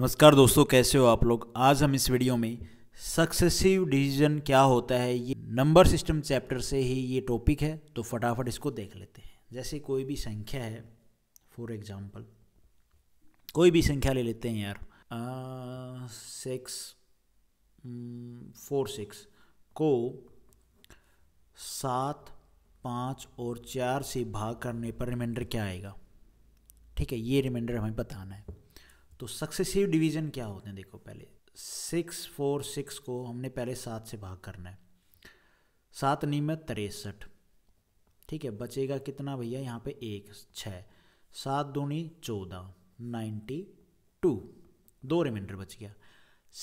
नमस्कार दोस्तों कैसे हो आप लोग आज हम इस वीडियो में सक्सेसिव डिसीजन क्या होता है ये नंबर सिस्टम चैप्टर से ही ये टॉपिक है तो फटाफट इसको देख लेते हैं जैसे कोई भी संख्या है फॉर एग्जांपल कोई भी संख्या ले लेते हैं यार सिक्स फोर सिक्स को सात पाँच और चार से भाग करने पर रिमाइंडर क्या आएगा ठीक है ये रिमाइंडर हमें बताना है तो सक्सेसिव डिवीज़न क्या होते हैं देखो पहले सिक्स फोर सिक्स को हमने पहले सात से भाग करना है सात नियमित तिरसठ ठीक है बचेगा कितना भैया यहाँ पे एक छः सात दूनी चौदह नाइन्टी टू दो रिमाइंडर बच गया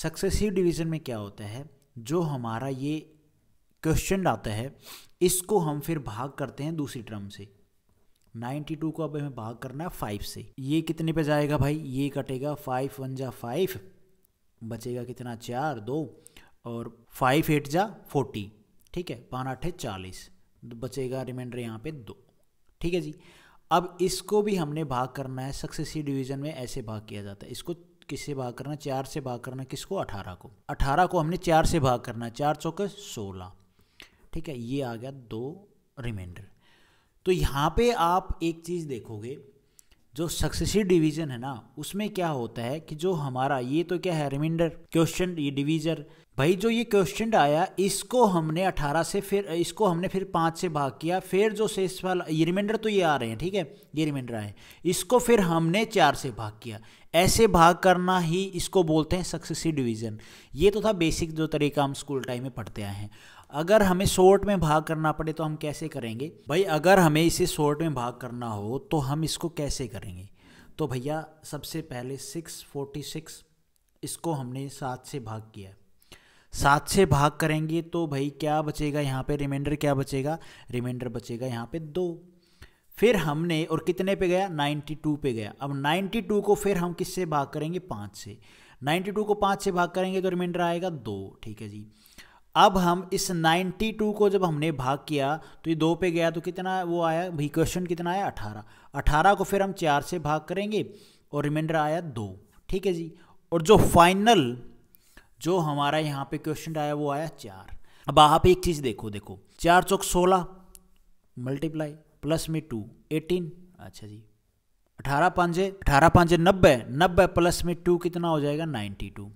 सक्सेसिव डिवीज़न में क्या होता है जो हमारा ये क्वेश्चन आता है इसको हम फिर भाग करते हैं दूसरी टर्म से नाइन्टी टू को अब हमें भाग करना है फाइव से ये कितने पे जाएगा भाई ये कटेगा फाइव वन जा फाइव बचेगा कितना चार दो और फाइव एट जा फोर्टी ठीक है पाँच आठ चालीस बचेगा रिमाइंडर यहाँ पे दो ठीक है जी अब इसको भी हमने भाग करना है सक्सेसिव डिवीजन में ऐसे भाग किया जाता है इसको किससे भाग करना है चार से भाग करना है किसको अठारह को अठारह को हमने चार से भाग करना है चार चौके सोलह ठीक है ये आ गया दो रिमाइंडर तो यहाँ पे आप एक चीज़ देखोगे जो सक्सेसिव डिवीजन है ना उसमें क्या होता है कि जो हमारा ये तो क्या है रिमाइंडर क्वेश्चन ये डिवीजर भाई जो ये क्वेश्चन आया इसको हमने 18 से फिर इसको हमने फिर पाँच से भाग किया फिर जो शेष वाला ये रिमाइंडर तो ये आ रहे हैं ठीक है ये रिमाइंडर आए इसको फिर हमने चार से भाग किया ऐसे भाग करना ही इसको बोलते हैं सक्सेसिव डिवीजन ये तो था बेसिक जो तरीका हम स्कूल टाइम में पढ़ते आए हैं अगर हमें शॉर्ट में भाग करना पड़े तो हम कैसे करेंगे भाई अगर हमें इसे शॉर्ट में भाग करना हो तो हम इसको कैसे करेंगे तो भैया सबसे पहले सिक्स फोर्टी सिक्स इसको हमने सात से भाग किया सात से भाग करेंगे तो भाई क्या बचेगा यहाँ पे रिमाइंडर क्या बचेगा रिमाइंडर बचेगा यहाँ पे दो फिर हमने और कितने पे गया 92 पे गया अब 92 को फिर हम किससे भाग करेंगे पाँच से 92 को पाँच से भाग करेंगे तो रिमाइंडर आएगा दो ठीक है जी अब हम इस 92 को जब हमने भाग किया तो ये दो पे गया तो कितना वो आया भी क्वेश्चन कितना आया 18 18 को फिर हम चार से भाग करेंगे और रिमाइंडर आया दो ठीक है जी और जो फाइनल जो हमारा यहाँ पे क्वेश्चन आया वो आया चार अब आप एक चीज़ देखो देखो चार चौक सोलह मल्टीप्लाई प्लस में टू एटीन अच्छा जी अठारह पाँच अठारह पाँच नब्बे नब्बे प्लस में टू कितना हो जाएगा ninety two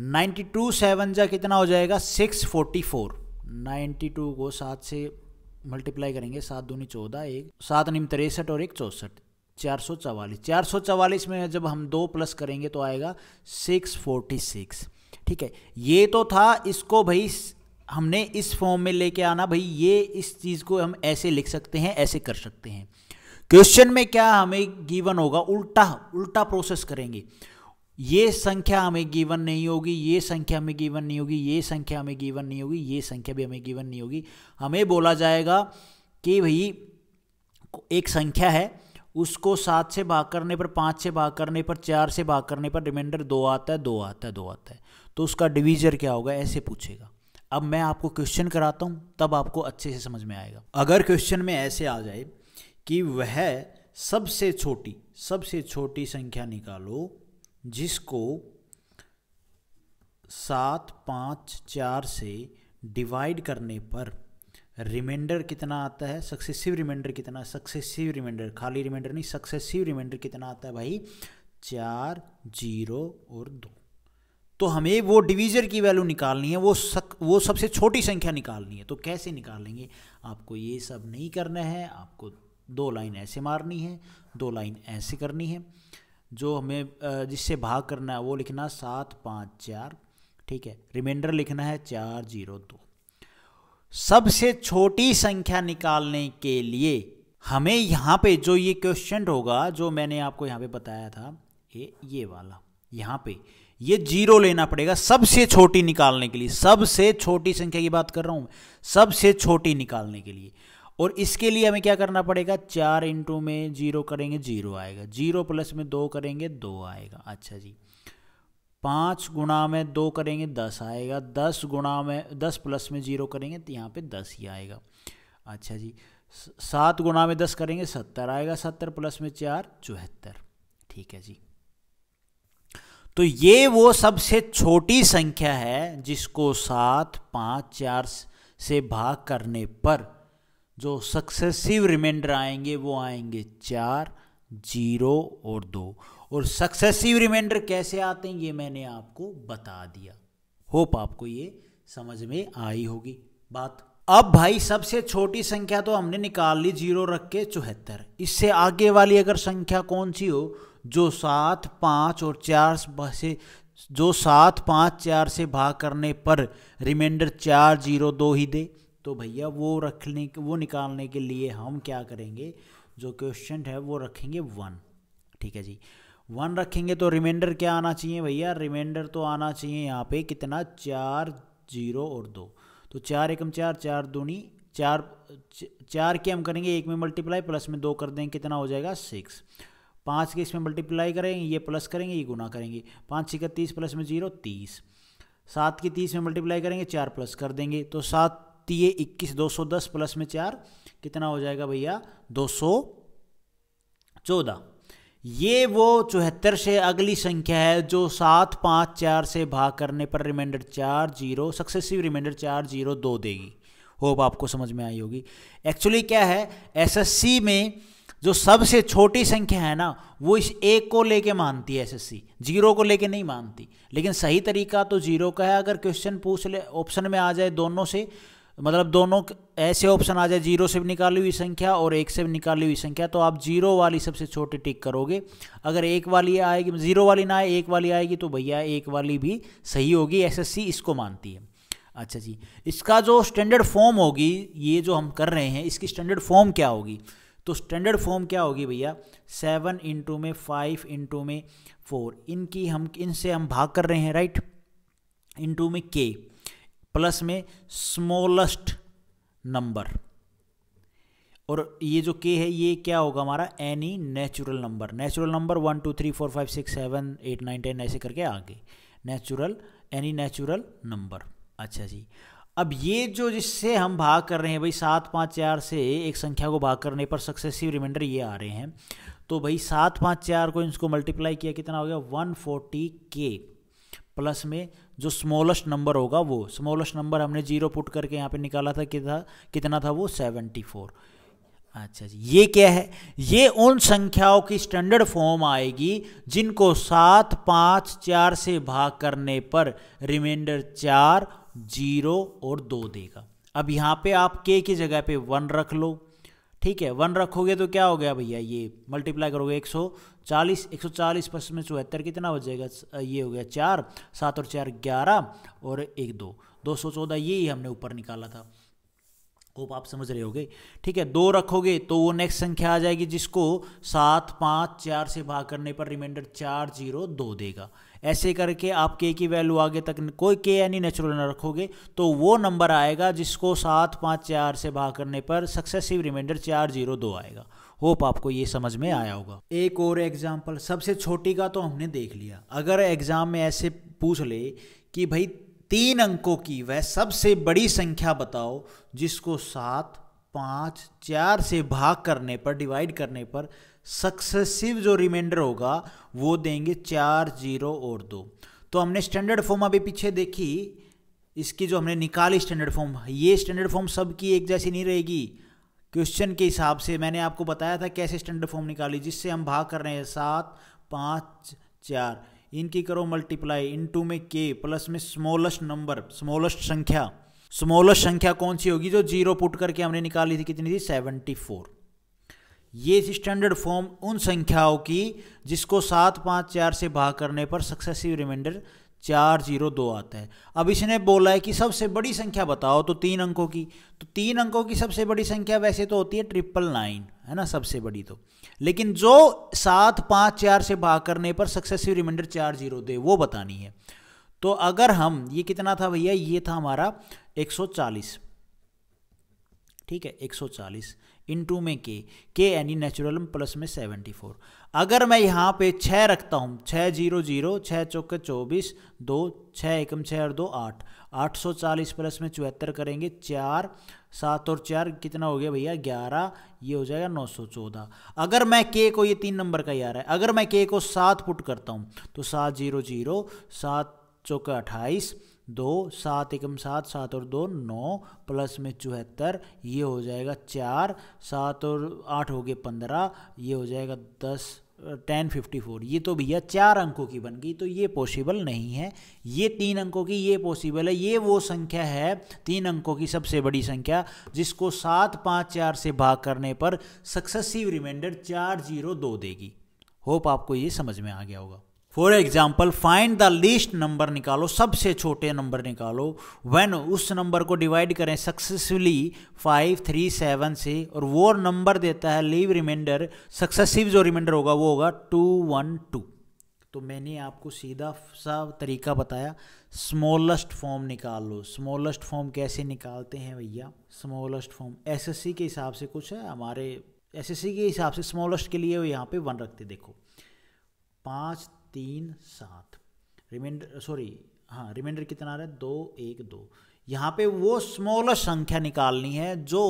ninety two seven जा कितना हो जाएगा six forty four ninety two को सात से मल्टीप्लाई करेंगे सात दूनी चौदह एक सात निम तिरसठ और एक चौंसठ चार सौ चवालीस चार सौ चवालीस में जब हम दो प्लस करेंगे तो आएगा सिक्स फोर्टी सिक्स ठीक है ये तो था इसको भाई हमने इस फॉर्म में लेके आना भाई ये इस चीज़ को हम ऐसे लिख सकते हैं ऐसे कर सकते हैं क्वेश्चन में क्या हमें गिवन होगा उल्टा उल्टा प्रोसेस करेंगे ये संख्या हमें गिवन नहीं होगी ये संख्या हमें गिवन नहीं होगी ये संख्या हमें गिवन नहीं होगी ये संख्या भी हमें गिवन नहीं होगी हमें बोला जाएगा कि भाई एक संख्या है उसको सात से भाग करने पर पाँच से भाग करने पर चार से भाग करने पर रिमाइंडर दो आता है दो आता है दो आता है तो उसका डिवीजर क्या होगा ऐसे पूछेगा अब मैं आपको क्वेश्चन कराता हूँ तब आपको अच्छे से समझ में आएगा अगर क्वेश्चन में ऐसे आ जाए कि वह सबसे छोटी सबसे छोटी संख्या निकालो जिसको सात पाँच चार से डिवाइड करने पर रिमाइंडर कितना आता है सक्सेसिव रिमाइंडर कितना सक्सेसिव रिमाइंडर खाली रिमाइंडर नहीं सक्सेसिव रिमाइंडर कितना आता है भाई चार जीरो और दो तो हमें वो डिवीज़र की वैल्यू निकालनी है वो सक, वो सबसे छोटी संख्या निकालनी है तो कैसे निकालेंगे आपको ये सब नहीं करना है आपको दो लाइन ऐसे मारनी है दो लाइन ऐसे करनी है जो हमें जिससे भाग करना है वो लिखना सात पाँच चार ठीक है रिमाइंडर लिखना है चार जीरो दो सबसे छोटी संख्या निकालने के लिए हमें यहाँ पे जो ये क्वेश्चन होगा जो मैंने आपको यहाँ पे बताया था ये ये वाला यहाँ पे ये जीरो लेना पड़ेगा सबसे छोटी निकालने के लिए सबसे छोटी संख्या की बात कर रहा हूँ सबसे छोटी निकालने के लिए और इसके लिए हमें क्या करना पड़ेगा चार इंटू में जीरो करेंगे जीरो आएगा जीरो प्लस में दो करेंगे दो आएगा अच्छा जी पाँच गुणा में दो करेंगे दस आएगा दस गुणा में दस प्लस में जीरो करेंगे तो यहाँ पे दस ही आएगा अच्छा जी सात गुणा में दस करेंगे सत्तर आएगा सत्तर प्लस में चार चौहत्तर ठीक है जी तो ये वो सबसे छोटी संख्या है जिसको सात पाँच चार से भाग करने पर जो सक्सेसिव रिमाइंडर आएंगे वो आएंगे चार जीरो और दो और सक्सेसिव रिमाइंडर कैसे आते हैं ये मैंने आपको बता दिया होप आपको ये समझ में आई होगी बात अब भाई सबसे छोटी संख्या तो हमने निकाल ली जीरो रख के चौहत्तर इससे आगे वाली अगर संख्या कौन सी हो जो सात पाँच और चार से जो सात पाँच चार से भाग करने पर रिमाइंडर चार जीरो दो ही दे तो भैया वो रखने वो निकालने के लिए हम क्या करेंगे जो क्वेश्चन है वो रखेंगे वन ठीक है जी वन रखेंगे तो रिमाइंडर क्या आना चाहिए भैया रिमाइंडर तो आना चाहिए यहाँ पे कितना चार जीरो और दो तो चार एकम चार चार दूनी चार चार के हम करेंगे एक में मल्टीप्लाई प्लस में दो कर देंगे कितना हो जाएगा सिक्स पाँच के इसमें मल्टीप्लाई करेंगे ये प्लस करेंगे ये गुना करेंगे पाँच छः का तीस प्लस में जीरो तीस सात की तीस में मल्टीप्लाई करेंगे चार प्लस कर देंगे तो सात तो ये इक्कीस दो सौ दस प्लस में चार कितना हो जाएगा भैया दो सौ चौदह ये वो चौहत्तर से अगली संख्या है जो सात पाँच चार से भाग करने पर रिमाइंडर चार जीरो सक्सेसिव रिमाइंडर चार जीरो दो देगी होप आपको समझ में आई होगी एक्चुअली क्या है एसएससी में जो सबसे छोटी संख्या है ना वो इस एक को लेके मानती है एसएससी जीरो को लेके नहीं मानती लेकिन सही तरीका तो जीरो का है अगर क्वेश्चन पूछ ले ऑप्शन में आ जाए दोनों से मतलब दोनों ऐसे ऑप्शन आ जाए जीरो से भी निकाली हुई संख्या और एक से भी निकाली हुई संख्या तो आप जीरो वाली सबसे छोटी टिक करोगे अगर एक वाली आएगी जीरो वाली ना आए एक वाली आएगी तो भैया एक वाली भी सही होगी एसएससी इसको मानती है अच्छा जी इसका जो स्टैंडर्ड फॉर्म होगी ये जो हम कर रहे हैं इसकी स्टैंडर्ड फॉर्म क्या होगी तो स्टैंडर्ड फॉर्म क्या होगी भैया सेवन इंटू में फाइव इंटू में फोर इनकी हम इनसे हम भाग कर रहे हैं राइट इंटू में के प्लस में स्मॉलेस्ट नंबर और ये जो के है ये क्या होगा हमारा any natural number natural number one two three four five six seven eight nine ten ऐसे करके आगे नेचुरल एनी नेचुरल नंबर अच्छा जी अब ये जो जिससे हम भाग कर रहे हैं भाई सात पाँच चार से एक संख्या को भाग करने पर सक्सेसिव रिमाइंडर ये आ रहे हैं तो भाई सात पाँच चार को इसको मल्टीप्लाई किया कितना हो गया वन फोर्टी के प्लस में जो स्मॉलेस्ट नंबर होगा वो स्मॉलेस्ट नंबर हमने जीरो पुट करके यहाँ पे निकाला था कितना कितना था वो सेवेंटी फोर अच्छा जी ये क्या है ये उन संख्याओं की स्टैंडर्ड फॉर्म आएगी जिनको सात पाँच चार से भाग करने पर रिमाइंडर चार जीरो और दो देगा अब यहाँ पे आप के की जगह पे वन रख लो ठीक है वन रखोगे तो क्या हो गया भैया ये मल्टीप्लाई करोगे एक सौ चालीस एक सौ चालीस प्लस में चौहत्तर कितना हो जाएगा ये हो गया चार सात और चार ग्यारह और एक दो दो सौ चौदह ये ही हमने ऊपर निकाला था होप आप समझ रहे होगे ठीक है दो रखोगे तो वो नेक्स्ट संख्या आ जाएगी जिसको सात पाँच चार से भाग करने पर रिमाइंडर चार जीरो दो देगा ऐसे करके आप के की वैल्यू आगे तक कोई के यानी नेचुरल ना रखोगे तो वो नंबर आएगा जिसको सात पाँच चार से भाग करने पर सक्सेसिव रिमाइंडर चार जीरो दो आएगा होप आपको ये समझ में आया होगा एक और एग्जाम्पल सबसे छोटी का तो हमने देख लिया अगर एग्जाम में ऐसे पूछ ले कि भाई तीन अंकों की वह सबसे बड़ी संख्या बताओ जिसको सात पाँच चार से भाग करने पर डिवाइड करने पर सक्सेसिव जो रिमाइंडर होगा वो देंगे चार जीरो और दो तो हमने स्टैंडर्ड फॉर्म अभी पीछे देखी इसकी जो हमने निकाली स्टैंडर्ड फॉर्म ये स्टैंडर्ड फॉर्म सबकी एक जैसी नहीं रहेगी क्वेश्चन के हिसाब से मैंने आपको बताया था कैसे स्टैंडर्ड फॉर्म निकाली जिससे हम भाग कर रहे हैं सात पाँच चार इनकी करो मल्टीप्लाई इन टू में के प्लस में स्मॉलेस्ट नंबर स्मॉलेस्ट संख्या स्मॉलेस्ट संख्या कौन सी होगी जो जीरो पुट करके हमने निकाली थी कितनी थी सेवेंटी फोर ये स्टैंडर्ड फॉर्म उन संख्याओं की जिसको सात पाँच चार से भाग करने पर सक्सेसिव रिमाइंडर चार जीरो दो आता है अब इसने बोला है कि सबसे बड़ी संख्या बताओ तो तीन अंकों की तो तीन अंकों की सबसे बड़ी संख्या वैसे तो होती है ट्रिपल नाइन है ना सबसे बड़ी तो लेकिन जो सात पाँच चार से भाग करने पर सक्सेसिव रिमाइंडर चार जीरो दे वो बतानी है तो अगर हम ये कितना था भैया ये था हमारा चालीस ठीक है 140 टू में के के यानी नेचुरल प्लस में सेवेंटी फोर अगर मैं यहाँ पे छः रखता हूँ छः जीरो जीरो छः चौके चौबीस दो छः एकम छः और दो आठ आठ सौ चालीस प्लस में चौहत्तर करेंगे चार सात और चार कितना हो गया भैया ग्यारह ये हो जाएगा नौ सौ चौदह अगर मैं के को ये तीन नंबर का यार है अगर मैं के को सात पुट करता हूँ तो सात जीरो जीरो सात चौके अट्ठाईस दो सात एकम सात सात और दो नौ प्लस में चौहत्तर ये हो जाएगा चार सात और आठ हो गए पंद्रह ये हो जाएगा दस टेन फिफ्टी फोर ये तो भैया चार अंकों की बन गई तो ये पॉसिबल नहीं है ये तीन अंकों की ये पॉसिबल है ये वो संख्या है तीन अंकों की सबसे बड़ी संख्या जिसको सात पाँच चार से भाग करने पर सक्सेसिव रिमाइंडर चार जीरो दो देगी होप आपको ये समझ में आ गया होगा for example find the least number निकालो सबसे छोटे नंबर निकालो वैन उस नंबर को डिवाइड करें सक्सेसिवली फाइव थ्री सेवन से और वो नंबर देता है लीव रिमाइंडर सक्सेसिव जो रिमाइंडर होगा वो होगा टू वन टू तो मैंने आपको सीधा सा तरीका बताया स्मॉलेस्ट फॉर्म निकाल लो स्मॉलेस्ट फॉर्म कैसे निकालते हैं भैया स्मॉलेस्ट फॉर्म एसएससी के हिसाब से कुछ है हमारे एसएससी के हिसाब से स्मॉलेस्ट के लिए यहाँ पे वन रखते देखो पाँच तीन सात रिमाइंडर सॉरी हाँ रिमाइंडर कितना आ रहा है दो एक दो यहाँ पे वो स्मॉलेस्ट संख्या निकालनी है जो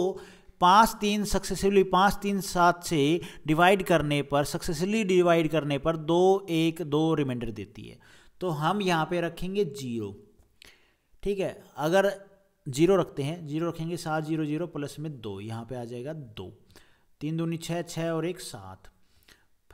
पाँच तीन सक्सेसिवली पाँच तीन सात से डिवाइड करने पर सक्सेसिवली डिवाइड करने पर दो एक दो रिमाइंडर देती है तो हम यहाँ पे रखेंगे जीरो ठीक है अगर जीरो रखते हैं जीरो रखेंगे सात जीरो जीरो प्लस में दो यहाँ पे आ जाएगा दो तीन दूनी छः छः और एक सात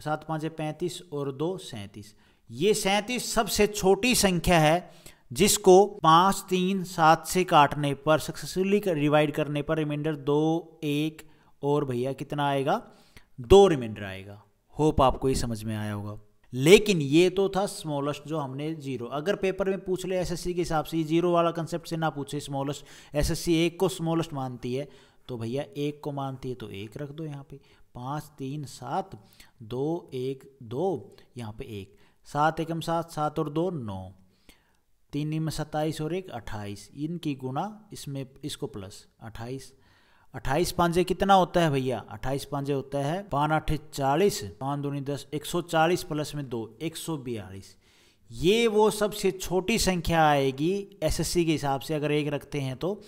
सात पाँच पैंतीस और दो सैंतीस ये सैंतीस सबसे छोटी संख्या है जिसको पाँच तीन सात से काटने पर सक्सेसफुली डिवाइड करने पर रिमाइंडर दो एक और भैया कितना आएगा दो रिमाइंडर आएगा होप आपको ये समझ में आया होगा लेकिन ये तो था स्मॉलेस्ट जो हमने जीरो अगर पेपर में पूछ ले एसएससी के हिसाब से जीरो वाला कंसेप्ट से ना पूछे स्मॉलेस्ट एसएससी एक को स्मॉलेस्ट मानती है तो भैया एक को मानती है तो एक रख दो यहाँ पे पाँच तीन सात दो एक दो यहाँ पे एक सात एकम सात सात और दो नौ तीन में सत्ताईस और एक अट्ठाईस इनकी गुना इसमें इसको प्लस अट्ठाईस अट्ठाईस पांजे कितना होता है भैया अट्ठाईस पांजे होता है पान अठे चालीस पाँच दूनी दस एक सौ चालीस प्लस में दो एक सौ बयालीस ये वो सबसे छोटी संख्या आएगी एसएससी के हिसाब से अगर एक रखते हैं तो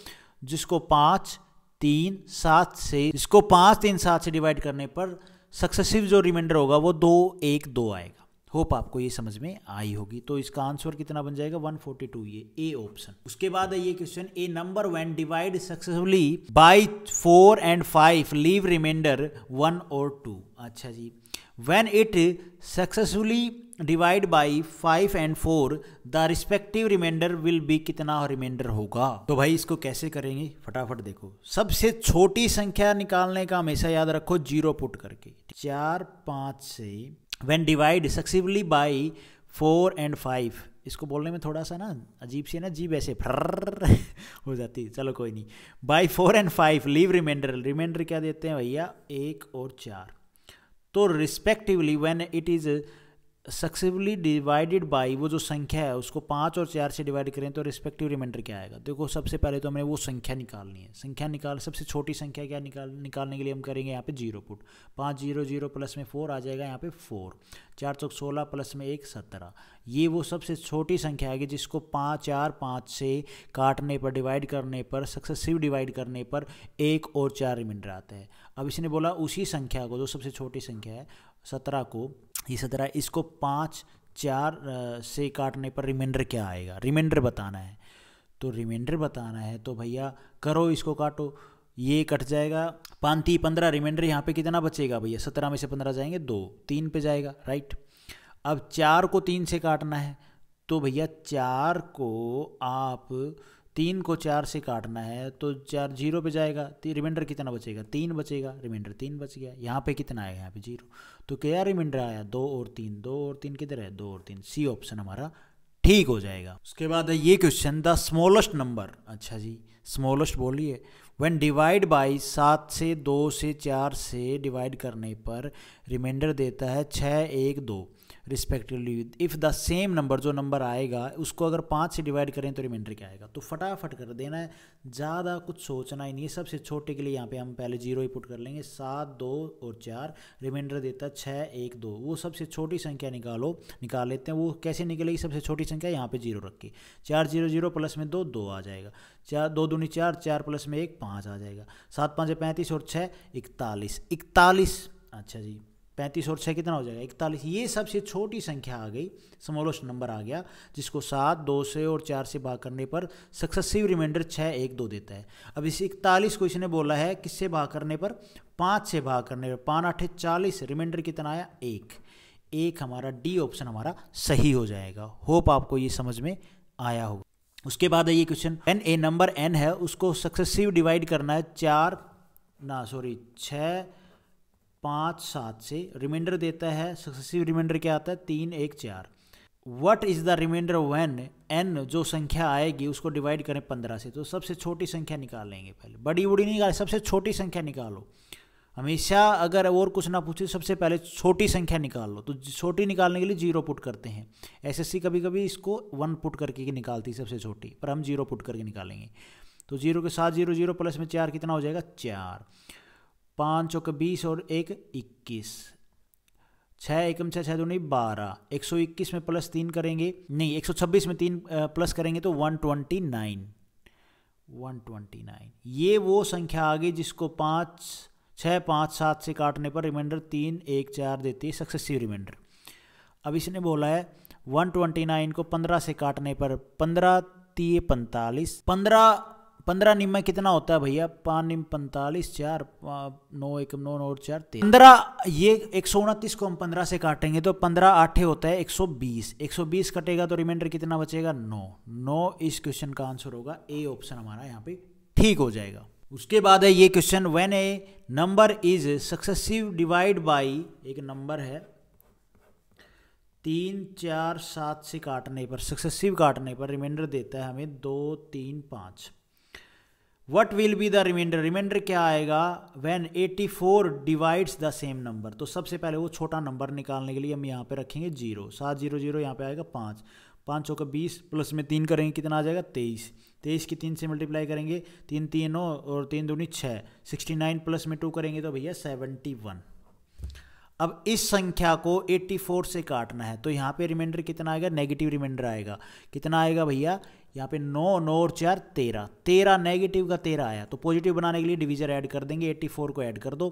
जिसको पाँच तीन सात से इसको पाँच तीन सात से डिवाइड करने पर सक्सेसिव जो रिमाइंडर होगा वो दो एक दो आएगा होप आपको ये समझ में आई होगी तो इसका आंसर कितना बन जाएगा 142 ये ए ऑप्शन उसके बाद है ये question a number when divide successfully by four and five leave reminder one और टू अच्छा जी when it successfully divide by five and four the respective reminder will be कितना रिमाइंडर होगा तो भाई इसको कैसे करेंगे फटाफट देखो सबसे छोटी संख्या निकालने का हमेशा याद रखो जीरो पुट करके चार पाँच से when divide successively by four and five इसको बोलने में थोड़ा सा ना अजीब से ना जीब ऐसे फर्र हो जाती है चलो कोई नहीं by four and five leave reminder reminder क्या देते हैं भैया एक और चार तो respectively when it is successively divided by वो जो संख्या है उसको पाँच और चार से डिवाइड करें तो रिस्पेक्टिव रिमाइंडर क्या आएगा देखो सबसे पहले तो हमें वो संख्या निकालनी है संख्या निकाल सबसे छोटी संख्या क्या निकाल निकालने के लिए हम करेंगे यहाँ पे जीरो पुट पाँच जीरो जीरो प्लस में फोर आ जाएगा यहाँ पे फोर चार चौक सोलह प्लस में एक सत्रह ये वो सबसे छोटी संख्या आएगी जिसको पाँच चार पाँच से काटने पर डिवाइड करने पर सक्सेसिव डिवाइड करने पर एक और चार रिमाइंडर आता है अब इसने बोला उसी संख्या को जो सबसे छोटी संख्या है सत्रह को इसी तरह इसको पाँच चार से काटने पर रिमाइंडर क्या आएगा रिमाइंडर बताना है तो रिमाइंडर बताना है तो भैया करो इसको काटो ये कट जाएगा पाँच पंद्रह रिमाइंडर यहाँ पे कितना बचेगा भैया सत्रह में से पंद्रह जाएंगे दो तीन पे जाएगा राइट अब चार को तीन से काटना है तो भैया चार को आप तीन को चार से काटना है तो चार जीरो पे जाएगा रिमाइंडर कितना बचेगा तीन बचेगा रिमाइंडर तीन बच गया यहाँ पे कितना आया यहाँ पे जीरो तो क्या रिमाइंडर आया दो और तीन दो और तीन किधर है दो और तीन सी ऑप्शन हमारा ठीक हो जाएगा उसके बाद है ये क्वेश्चन द स्मॉलेस्ट नंबर अच्छा जी स्मॉलेस्ट बोलिए वेन डिवाइड बाई सात से दो से चार से डिवाइड करने पर रिमाइंडर देता है छः एक दो respectively if the same number जो नंबर आएगा उसको अगर पाँच से डिवाइड करें तो रिमाइंडर क्या आएगा तो फटाफट कर देना है ज़्यादा कुछ सोचना ही नहीं है सबसे छोटे के लिए यहाँ पे हम पहले जीरो ही पुट कर लेंगे सात दो और चार रिमाइंडर देता है छः एक दो वो सबसे छोटी संख्या निकालो निकाल लेते हैं वो कैसे निकलेगी सबसे छोटी संख्या यहाँ पर जीरो रख के चार जीरो जीरो प्लस में दो दो आ जाएगा चार दो दूनी चार चार प्लस में एक पाँच आ जाएगा सात पाँच पैंतीस और छः इकतालीस इकतालीस अच्छा जी पैंतीस और छः कितना हो जाएगा इकतालीस ये सबसे छोटी संख्या आ गई समोलोच नंबर आ गया जिसको सात दो से और चार से भाग करने पर सक्सेसिव रिमाइंडर छः एक दो देता है अब इस इकतालीस को इसने बोला है किससे भाग करने पर पाँच से भाग करने पर पाँच आठ चालीस रिमाइंडर कितना आया एक एक हमारा डी ऑप्शन हमारा सही हो जाएगा होप आपको ये समझ में आया होगा उसके बाद है ये question an a number N है उसको सक्सेसिव डिवाइड करना है चार ना सॉरी छः पाँच सात से रिमाइंडर देता है सक्सेसिव रिमाइंडर क्या आता है तीन एक चार what is the reminder one N जो संख्या आएगी उसको डिवाइड करें पंद्रह से तो सबसे छोटी संख्या निकाल लेंगे पहले बड़ी नहीं निकाल सबसे छोटी संख्या निकालो हमेशा अगर और कुछ ना पूछे सबसे पहले छोटी संख्या निकाल लो तो छोटी निकालने के लिए जीरो पुट करते हैं एस एस सी कभी कभी इसको वन पुट करके निकालती है सबसे छोटी पर हम जीरो पुट करके निकालेंगे तो जीरो के साथ जीरो जीरो प्लस में चार कितना हो जाएगा चार पाँच चौक बीस और एक इक्कीस छः एकम छः छः नहीं बारह एक सौ इक्कीस में प्लस तीन करेंगे नहीं एक सौ छब्बीस में तीन प्लस करेंगे तो one twenty nine one twenty nine ये वो संख्या आ गई जिसको पाँच छः पाँच सात से काटने पर रिमाइंडर तीन एक चार देती है सक्सेसिव रिमाइंडर अब इसने बोला है वन ट्वेंटी नाइन को पंद्रह से काटने पर पंद्रह तीय पैंतालीस पंद्रह पंद्रह निम में कितना होता है भैया पाँच निम्न पैंतालीस चार नौ एक नौ नौ चार तीन पंद्रह ये एक सौ उनतीस को हम पंद्रह से काटेंगे तो पंद्रह आठे होता है एक सौ बीस एक सौ बीस कटेगा तो रिमाइंडर कितना बचेगा नौ नौ इस क्वेश्चन का आंसर होगा ए ऑप्शन हमारा यहाँ पे ठीक हो जाएगा उसके बाद है ये question when a number is successive divide by एक नंबर है तीन चार सात से काटने पर सक्सेसिव काटने पर रिमाइंडर देता है हमें दो तीन पाँच what will be the reminder reminder क्या आएगा when 84 four divides the same number तो सबसे पहले वो छोटा नंबर निकालने के लिए हम यहाँ पे रखेंगे जीरो सात जीरो जीरो यहाँ पे आएगा पाँच पाँच सौ का बीस प्लस में तीन करेंगे कितना आ जाएगा तेईस तेईस की तीन से मल्टीप्लाई करेंगे तीन तीनों और तीन दूनी छः सिक्सटी नाइन प्लस में टू करेंगे तो भैया सेवेंटी वन अब इस संख्या को 84 से काटना है तो यहाँ पे रिमाइंडर कितना आएगा नेगेटिव रिमाइंडर आएगा कितना आएगा भैया यहाँ पे नौ नौ और चार तेरह तेरह नेगेटिव का तेरह आया तो पॉजिटिव बनाने के लिए डिवीजर ऐड कर देंगे 84 को ऐड कर दो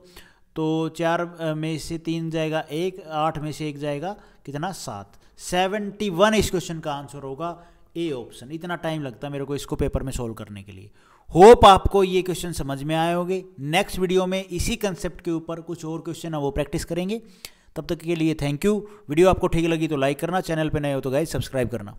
तो चार में से तीन जाएगा एक आठ में से एक जाएगा कितना सात सेवेंटी वन इस क्वेश्चन का आंसर होगा ए ऑप्शन इतना टाइम लगता है मेरे को इसको पेपर में सोल्व करने के लिए होप आपको ये क्वेश्चन समझ में आए होंगे नेक्स्ट वीडियो में इसी कंसेप्ट के ऊपर कुछ और क्वेश्चन है वो प्रैक्टिस करेंगे तब तक के लिए थैंक यू वीडियो आपको ठीक लगी तो लाइक करना चैनल पर नए हो तो गाइज सब्सक्राइब करना